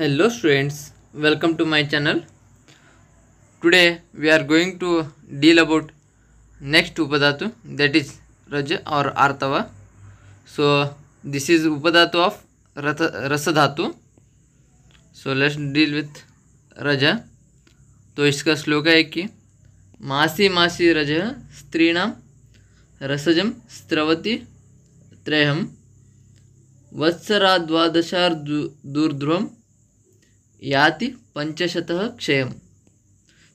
hello students welcome to my channel today we are going to deal about next upadhatu that is raja or artava so this is upadhatu of rasadhatu so let's deal with raja तो इसका श्लोक है कि मासी मासी रज स्त्रीणाम रसजम स्त्रवती त्रयम वत्सराद्वादशार दूर्ध्रुवम याति पंचशत क्षय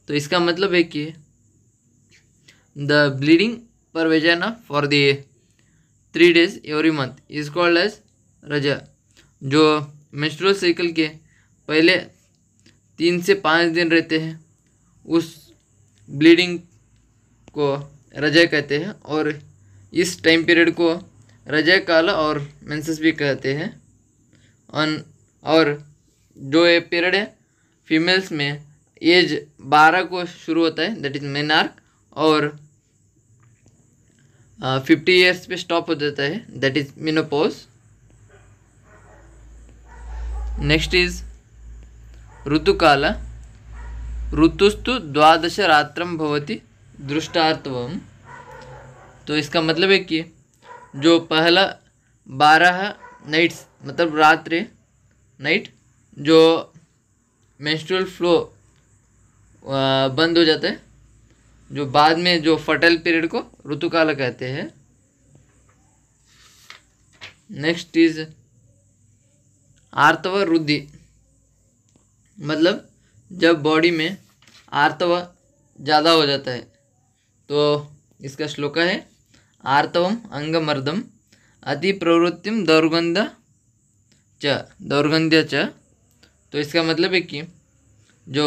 तो इसका मतलब है कि the bleeding per vagina for the three days every month is called as रजा जो मेस्ट्रोल साइकिल के पहले तीन से पाँच दिन रहते हैं उस ब्लीडिंग को रजा कहते हैं और इस टाइम पीरियड को रजा काल और मेंसेस भी कहते हैं और जो ये पीरियड है फीमेल्स में एज बारह को शुरू होता है दैट इज मेनार्क और फिफ्टी ईयर्स पे स्टॉप हो जाता है that is menopause next is ऋतुकाल ऋतुस्तु द्वादश रात्र भवती दृष्टार्थव तो इसका मतलब है कि जो पहला बारह नाइट्स मतलब रात्र नाइट जो मेंस्ट्रुअल फ्लो बंद हो जाता है जो बाद में जो फर्टाइल पीरियड को ऋतुकाल कहते हैं नेक्स्ट इज आर्तव रुद्धि मतलब जब बॉडी में आर्तव ज़्यादा हो जाता है तो इसका श्लोक है आर्तवम अंगमर्दम अति प्रवृत्तिम दौर्गंध च दौर्गंध्य च तो इसका मतलब है कि जो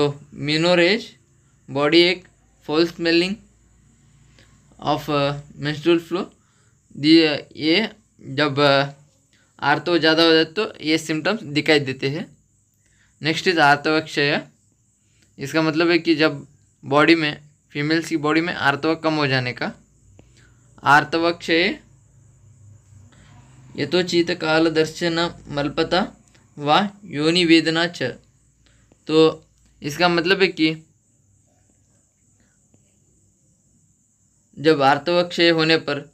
मिनोरेज बॉडी एक foul smelling of menstrual flow ये जब uh, आर्तव ज़्यादा हो जाए तो ये सिम्टम्स दिखाई देते हैं नेक्स्ट इज आर्तव क्षय इसका मतलब है कि जब बॉडी में फीमेल्स की बॉडी में आर्तव कम हो जाने का आर्तवक्षय यथोचित तो काल दर्शन मलपता व योनि वेदना च तो इसका मतलब है कि जब आर्तव क्षय होने पर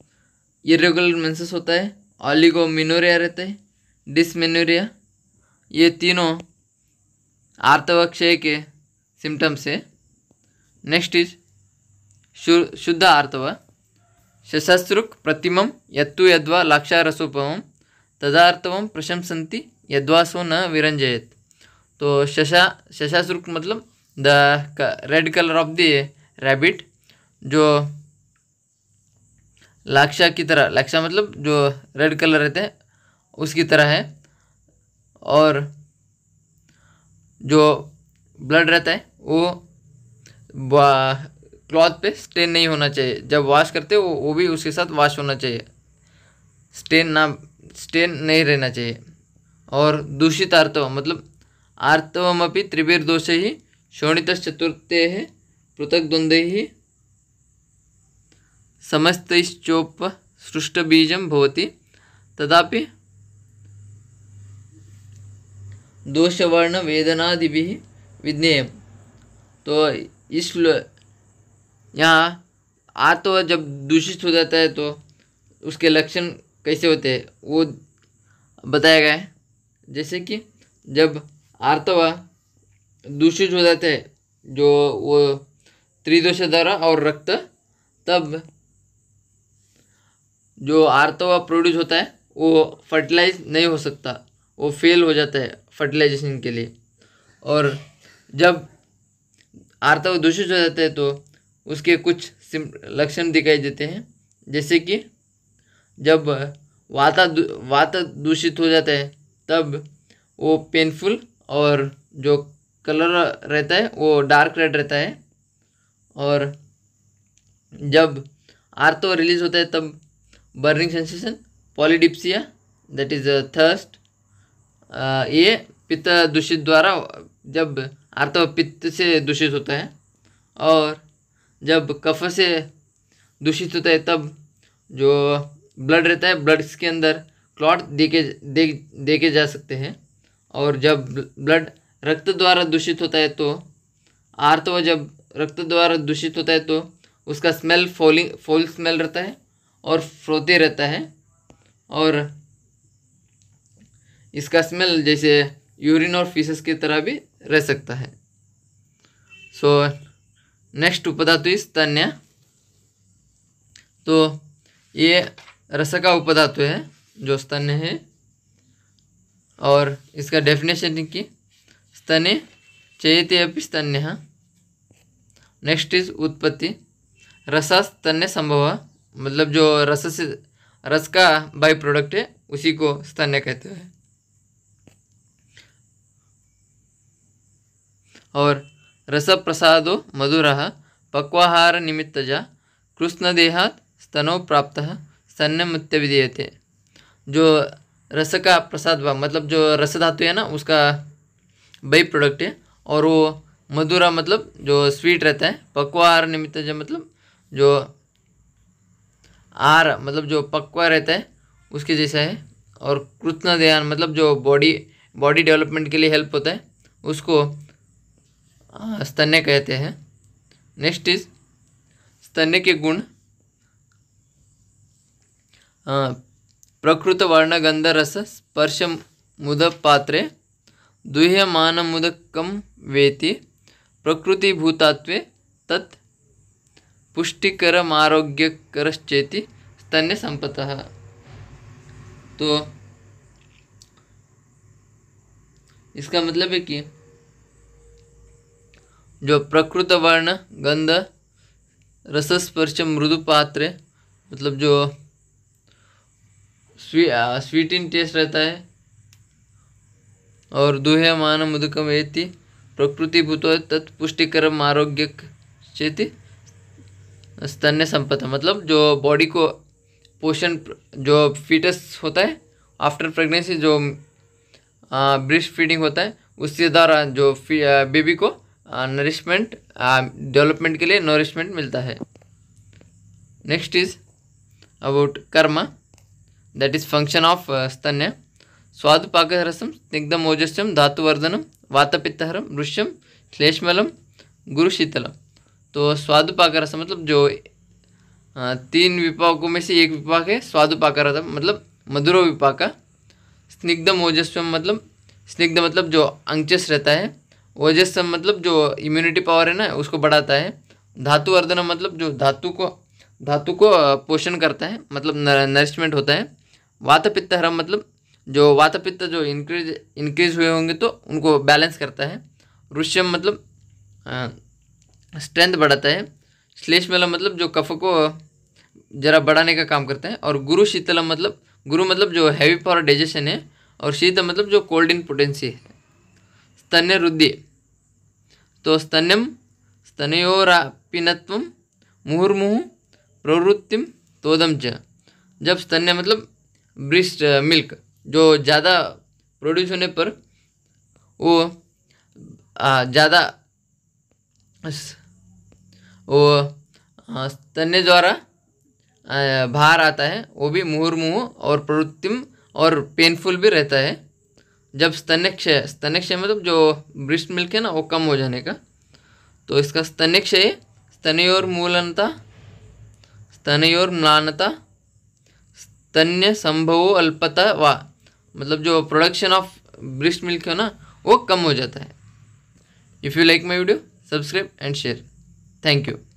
इरेगुलर मेंसेस होता है ऑलिगो मिनोरिया रहते हैं डिसमेनोरिया ये तीनों आर्तव क्षय के सिम्टम्स है नेक्स्ट इज शु शुद्ध आर्तव सशस्त्रुक प्रतिमं यत्तु यद्वा लाक्षारसोपम तदार्तव प्रशंसन्ति यद्वासु न विरंजयत तो शशा शशासुर मतलब the red colour of the rabbit जो लाक्षा की तरह लाक्षा मतलब जो रेड कलर रहते हैं उसकी तरह है और जो ब्लड रहता है वो क्लॉथ पे स्टेन नहीं होना चाहिए जब वॉश करते हो वो भी उसके साथ वॉश होना चाहिए स्टेन ना स्टेन नहीं रहना चाहिए और दूषित आर्तव मतलब आर्तवमपि त्रिभिर्दोष ही है पृथक द्वंद्व ही समस्तोप सृष्टबीज होती तदापि दोषवर्ण वेदनादि विज्ञेय तो इस यहाँ तो जब दूषित हो जाता है तो उसके लक्षण कैसे होते हैं वो बताया गया है जैसे कि जब आर्तवा दूषित हो जाते हैं जो वो त्रिदोष द्वारा और रक्त तब जो आर्तवा प्रोड्यूस होता है वो फर्टिलाइज नहीं हो सकता वो फेल हो जाता है फर्टिलाइजेशन के लिए और जब आर्तव दूषित हो जाते हैं तो उसके कुछ लक्षण दिखाई देते हैं जैसे कि जब वाता दू, वाता दूषित हो जाता है तब वो पेनफुल और जो कलर रहता है वो डार्क रेड रहता है और जब आर्थो रिलीज होता है तब burning sensation polydipsia that is thirst ये पित्त दूषित द्वारा जब आर्थो पित्त से दूषित होता है और जब कफ से दूषित होता है तब जो ब्लड रहता है ब्लड्स के अंदर क्लॉट दे के दे दे के जा सकते हैं और जब ब्लड रक्त द्वारा दूषित होता है तो आर्त व जब रक्त द्वारा दूषित होता है तो उसका स्मेल फॉलिंग फॉल स्मेल रहता है और फ्रोते रहता है और इसका स्मेल जैसे यूरिन और फीसस की तरह भी रह सकता है सो नेक्स्ट उपधातु इस तो ये रस का उपधातु है जो स्तन है और इसका डेफिनेशन की स्तने चेयते अपि स्तन्य नेक्स्ट इज उत्पत्ति रसा स्तन्य संभव मतलब जो रस से रस का बाई प्रोडक्ट है उसी को स्तन्य कहते हैं और रस प्रसादो मधुर पक्वाहार निमित्तजा देहात स्तनो प्राप्त मुत्य विधेयते जो रस का प्रसाद भाग मतलब जो रस धातु है ना उसका बई प्रोडक्ट है और वो मधुरा मतलब जो स्वीट रहता है पकवार निमित्त जो मतलब जो आर मतलब जो पक्वा रहता है उसके जैसा है और कृत्न ध्यान मतलब जो बॉडी बॉडी डेवलपमेंट के लिए हेल्प होता है उसको स्तन्य कहते हैं नेक्स्ट इज स्तन्य के गुण प्रकृत स्पर्श प्रकृतवर्णगन्धरस दुह्यमान मुदक वेति प्रकृति भूतात्वे तत् पुष्टिकरम पुष्टिकरमारोग्यकरश्चेति स्तन्य संपतः तो इसका मतलब है कि जो प्रकृत वर्ण गंध रसस्पर्श मृदु पात्र मतलब जो स्वी स्वीट इन टेस्ट रहता है और दुहे मान मुदकम एति प्रकृति भूतो तत् पुष्टिकरम आरोग्य चेति स्तन्य संपत मतलब जो बॉडी को पोषण जो फीटस होता है आफ्टर प्रेगनेंसी जो ब्रिस्ट फीडिंग होता है उसके द्वारा जो बेबी को नरिशमेंट डेवलपमेंट के लिए नरिशमेंट मिलता है next is about karma that is function of uh, stanya स्वादुपाकरसम स्निग्धम ओजस्यम धातुवर्धनम वातपित्तहरम वृष्यम श्लेषमलम गुरुशीतलम तो स्वादुपाकरसम मतलब जो तीन विपाकों में से एक विपाक है रसम मतलब मधुरो विपाक स्निग्धम ओजस्वम मतलब स्निग्ध मतलब जो अंचस रहता है ओजस्वम मतलब जो इम्यूनिटी पावर है ना उसको बढ़ाता है धातुवर्धनम मतलब जो धातु को धातु को पोषण करता है मतलब नरिशमेंट होता है वातपित्त हरम मतलब जो वातपित्त जो इंक्रीज इंक्रीज हुए होंगे तो उनको बैलेंस करता है ऋष्यम मतलब स्ट्रेंथ बढ़ाता है श्लेषमलम मतलब जो कफ को जरा बढ़ाने का काम करता है और गुरु शीतलम मतलब गुरु मतलब जो हैवी फॉर डाइजेशन है और शीत मतलब जो कोल्ड इन पोटेंसी है स्तन्य रुद्धि तो स्तन्यम स्तनयोरापिनत्व मुहुर्मुहु प्रवृत्तिम तोदम च जब स्तन्य मतलब ब्रिस्ट मिल्क जो ज़्यादा प्रोड्यूस होने पर वो ज़्यादा वो स्तने द्वारा बाहर आता है वो भी मुहर मुँह और प्रवृत्तिम और पेनफुल भी रहता है जब स्तन्य क्षय क्षय मतलब जो ब्रिस्ट मिल्क है ना वो कम हो जाने का तो इसका स्तन्य क्षय स्तनयोर मूलनता स्तनयोर म्लानता तन्य संभव अल्पता व मतलब जो प्रोडक्शन ऑफ ब्रिस्ट मिल्क है ना वो कम हो जाता है if you like my video subscribe and share thank you